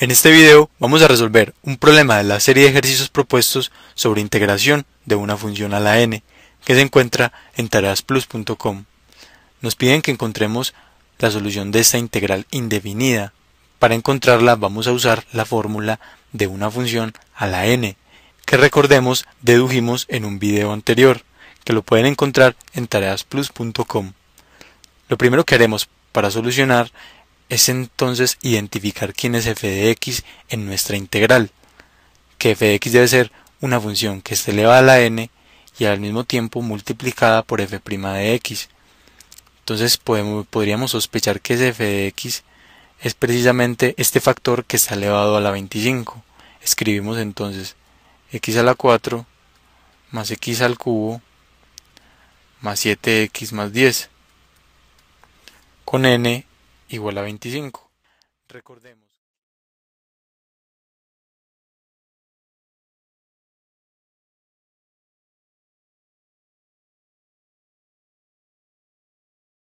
En este video vamos a resolver un problema de la serie de ejercicios propuestos sobre integración de una función a la n, que se encuentra en tareasplus.com. Nos piden que encontremos la solución de esta integral indefinida. Para encontrarla vamos a usar la fórmula de una función a la n, que recordemos dedujimos en un video anterior, que lo pueden encontrar en tareasplus.com. Lo primero que haremos para solucionar es entonces identificar quién es f de x en nuestra integral, que f de x debe ser una función que esté elevada a la n y al mismo tiempo multiplicada por f' de x. Entonces podemos, podríamos sospechar que ese f de x es precisamente este factor que está elevado a la 25. Escribimos entonces x a la 4 más x al cubo más 7x más 10 con n igual a 25. Recordemos